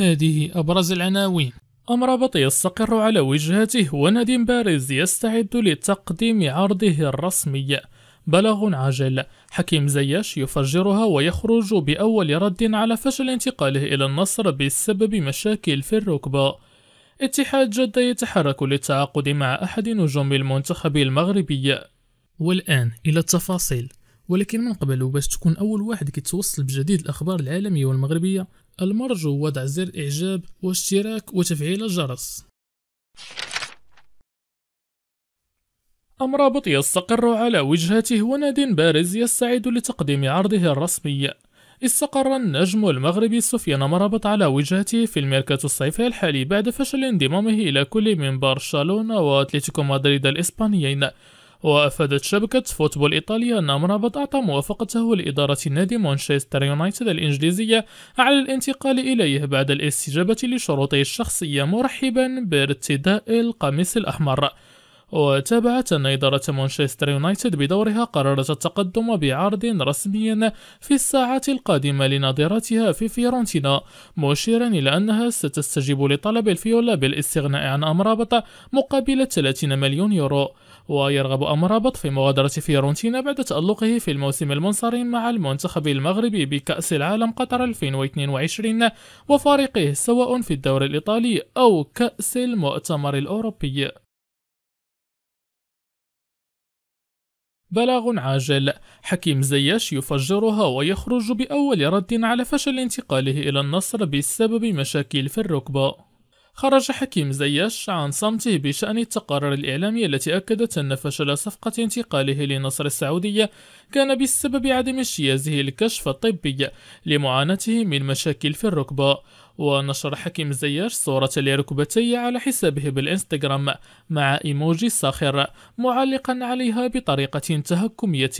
هذه أبرز العناوين أمر بطي يستقر على وجهته ونادي بارز يستعد لتقديم عرضه الرسمي بلاغ عاجل حكيم زياش يفجرها ويخرج بأول رد على فشل انتقاله إلى النصر بسبب مشاكل في الركبة اتحاد جدة يتحرك للتعاقد مع أحد نجوم المنتخب المغربي والآن إلى التفاصيل ولكن من قبل وباش تكون أول واحد كيتوصل بجديد الأخبار العالمية والمغربية المرجو وضع زر إعجاب واشتراك وتفعيل الجرس أمرابط يستقر على وجهته وناد بارز يستعد لتقديم عرضه الرسمي استقر النجم المغربي سفيان مرابط على وجهته في الميركاتو الصيفي الحالي بعد فشل انضمامه إلى كل من برشلونة وأتلتيكو مدريد الإسبانيين وأفادت شبكة فوتبول إيطاليا أن مرابط أعطى موافقته لإدارة نادي مانشستر يونايتد الإنجليزية على الانتقال إليه بعد الاستجابة لشروطه الشخصية مرحبا بارتداء القميص الأحمر وتابعت أن إدارة مانشستر يونايتد بدورها قررت التقدم بعرض رسمي في الساعات القادمة لناظراتها في فيرونتينا مشيرا إلى أنها ستستجيب لطلب الفيولا بالاستغناء عن أمرابط مقابل 30 مليون يورو ويرغب أمرابط في مغادرة فيورنتينا بعد تألقه في الموسم المنصرم مع المنتخب المغربي بكأس العالم قطر 2022 وفريقه سواء في الدوري الإيطالي أو كأس المؤتمر الأوروبي بلاغ عاجل حكيم زياش يفجرها ويخرج بأول رد على فشل انتقاله إلى النصر بسبب مشاكل في الركبة خرج حكيم زياش عن صمته بشأن التقارير الإعلامية التي أكدت أن فشل صفقة انتقاله لنصر السعودية كان بسبب عدم اجتيازه الكشف الطبي لمعاناته من مشاكل في الركبة ونشر حكيم زياش صورة لركبتي على حسابه بالإنستغرام مع إيموجي صاخر معلقا عليها بطريقة تهكمية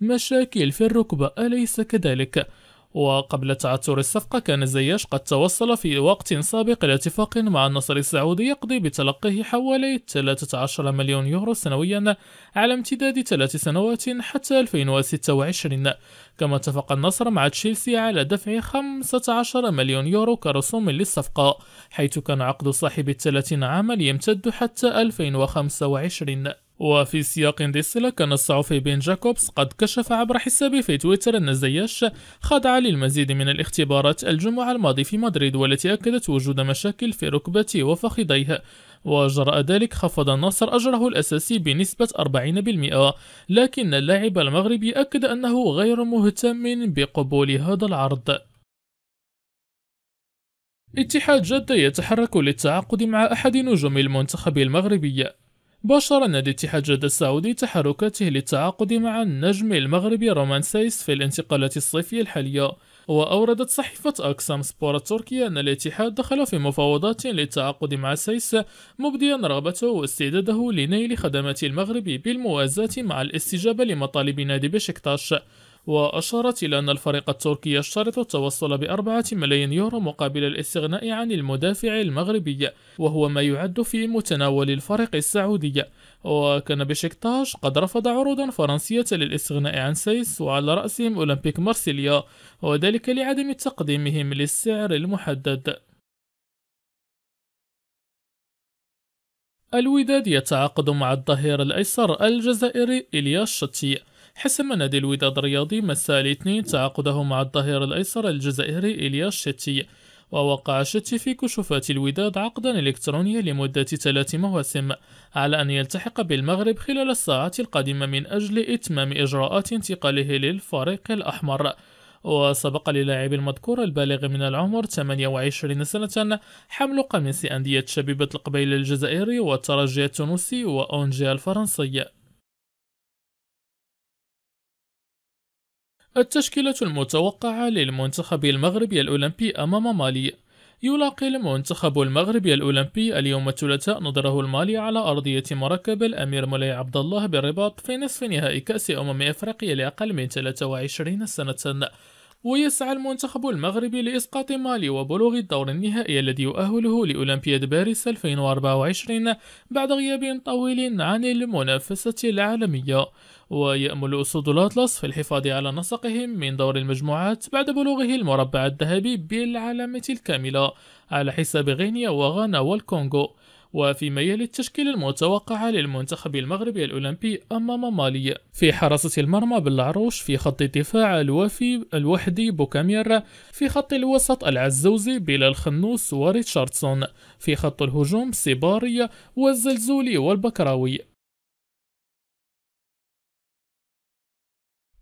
مشاكل في الركبة أليس كذلك؟ وقبل تعثر الصفقة كان الزياش قد توصل في وقت سابق إلى اتفاق مع النصر السعودي يقضي بتلقيه حوالي 13 مليون يورو سنويا على امتداد ثلاث سنوات حتى 2026 كما اتفق النصر مع تشيلسي على دفع 15 مليون يورو كرسوم للصفقة حيث كان عقد صاحب الثلاثين عاما يمتد حتى 2025 وفي سياق ذي الصلة كان الصحفي بين جاكوبس قد كشف عبر حسابه في تويتر أن زياش خضع للمزيد من الاختبارات الجمعة الماضي في مدريد والتي أكدت وجود مشاكل في ركبته وفخذيه وجراء ذلك خفض النصر أجره الأساسي بنسبة 40% لكن اللاعب المغربي أكد أنه غير مهتم بقبول هذا العرض اتحاد جدة يتحرك للتعاقد مع أحد نجوم المنتخب المغربي باشر نادي اتحاد جدة السعودي تحركاته للتعاقد مع النجم المغربي رومان سايس في الانتقالات الصيفية الحالية وأوردت صحيفة أكسام سبور التركية أن الاتحاد دخل في مفاوضات للتعاقد مع سيس مبديا رغبته واستعداده لنيل خدمات المغرب بالموازاة مع الاستجابة لمطالب نادي بشكتاش وأشارت إلى أن الفريق التركي يشترط التوصل بأربعة ملايين يورو مقابل الاستغناء عن المدافع المغربي وهو ما يعد في متناول الفريق السعودي وكان بشكتاش قد رفض عروضا فرنسية للاستغناء عن سيس وعلى رأسهم أولمبيك مارسيليا وذلك لعدم تقديمهم للسعر المحدد الوداد يتعاقد مع الظهير الأيسر الجزائري إلياس شتي حسم نادي الوداد الرياضي مساء الاثنين تعاقده مع الظهير الأيسر الجزائري إلياس شتي ووقع شتي في كشوفات الوداد عقدا إلكترونيا لمدة ثلاث مواسم على أن يلتحق بالمغرب خلال الساعات القادمة من أجل إتمام إجراءات انتقاله للفريق الأحمر وسبق للاعب المذكور البالغ من العمر 28 سنة حمل قميص أندية شبيبة القبيل الجزائري والترجي التونسي وأونجي الفرنسي التشكيلة المتوقعة للمنتخب المغربي الأولمبي أمام مالي يلاقي المنتخب المغربي الأولمبي اليوم الثلاثاء نظره المالي على أرضية مركب الأمير مولاي عبد الله بالرباط في نصف نهائي كأس أمم إفريقيا لأقل من 23 سنة ويسعى المنتخب المغربي لإسقاط مالي وبلوغ الدور النهائي الذي يؤهله لأولمبياد باريس 2024 بعد غياب طويل عن المنافسة العالمية ويأمل أسود الأطلس في الحفاظ على نسقهم من دور المجموعات بعد بلوغه المربع الذهبي بالعلامة الكاملة على حساب غينيا وغانا والكونغو وفي يلي التشكيل المتوقعة للمنتخب المغربي الأولمبي أمام مالي في حراسة المرمى بالعروش في خط الدفاع الوفي الوحدي بوكاميرا في خط الوسط العزوزي بلال خنوس وريتشاردسون في خط الهجوم سيباري والزلزولي والبكراوي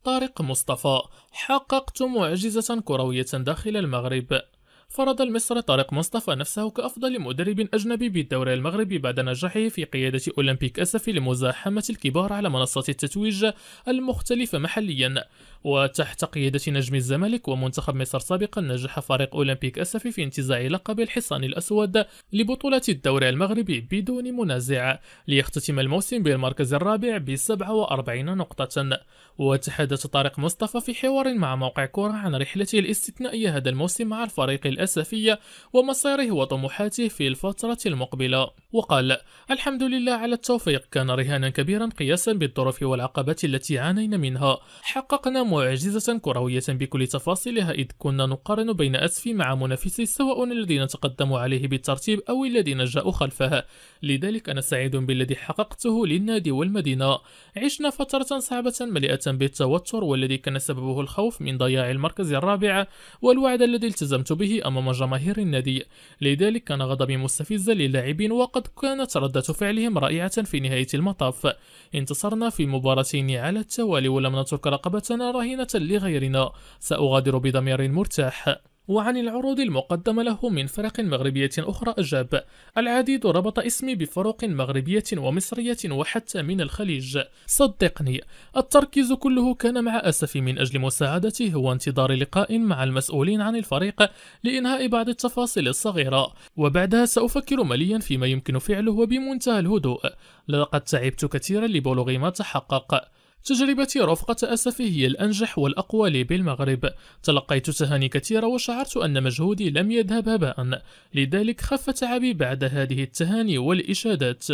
طارق مصطفى حققت معجزة كروية داخل المغرب فرض المصري طارق مصطفى نفسه كأفضل مدرب أجنبي بالدوري المغربي بعد نجاحه في قيادة أولمبيك أسف لمزاحمة الكبار على منصات التتويج المختلفة محليا وتحت قيادة نجم الزمالك ومنتخب مصر سابقا نجح فريق أولمبيك أسف في انتزاع لقب الحصان الأسود لبطولة الدوري المغربي بدون منازع ليختتم الموسم بالمركز الرابع ب 47 نقطة وتحدث طارق مصطفى في حوار مع موقع كورة عن رحلته الاستثنائية هذا الموسم مع الفريق الأسفية ومصيره وطموحاته في الفترة المقبلة وقال الحمد لله على التوفيق كان رهانا كبيرا قياسا بالظروف والعقبات التي عانينا منها حققنا معجزة كروية بكل تفاصيلها إذ كنا نقارن بين أسفي مع منافسي سواء الذين تقدموا عليه بالترتيب أو الذين جاءوا خلفه لذلك أنا سعيد بالذي حققته للنادي والمدينة عشنا فترة صعبة مليئة بالتوتر والذي كان سببه الخوف من ضياع المركز الرابع والوعد الذي التزمت به أمام جماهير النادي لذلك كان غضبي مستفزا للاعبين وقد كانت ردة فعلهم رائعة في نهاية المطاف انتصرنا في مباراتين على التوالي ولم نترك رقبتنا رهينة لغيرنا سأغادر بضمير مرتاح وعن العروض المقدمة له من فرق مغربية أخرى أجاب العديد ربط اسمي بفرق مغربية ومصرية وحتى من الخليج صدقني التركيز كله كان مع أسفي من أجل مساعدته وانتظار لقاء مع المسؤولين عن الفريق لإنهاء بعض التفاصيل الصغيرة وبعدها سأفكر مليا فيما يمكن فعله وبمنتهى الهدوء لقد تعبت كثيرا لبلوغ ما تحقق تجربتي رفقة أسفي هي الأنجح والأقوى لي بالمغرب تلقيت تهاني كثيرة وشعرت أن مجهودي لم يذهب هباء لذلك خف تعبي بعد هذه التهاني والإشادات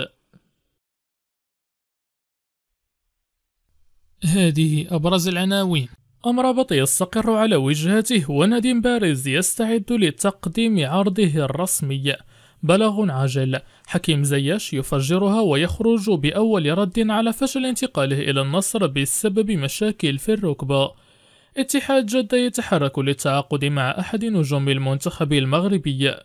هذه أبرز العناوين أمر بطي يستقر على وجهته وندم بارز يستعد لتقديم عرضه الرسمي بلاغ عاجل حكيم زياش يفجرها ويخرج بأول رد على فشل انتقاله إلى النصر بسبب مشاكل في الركبة اتحاد جدة يتحرك للتعاقد مع أحد نجوم المنتخب المغربي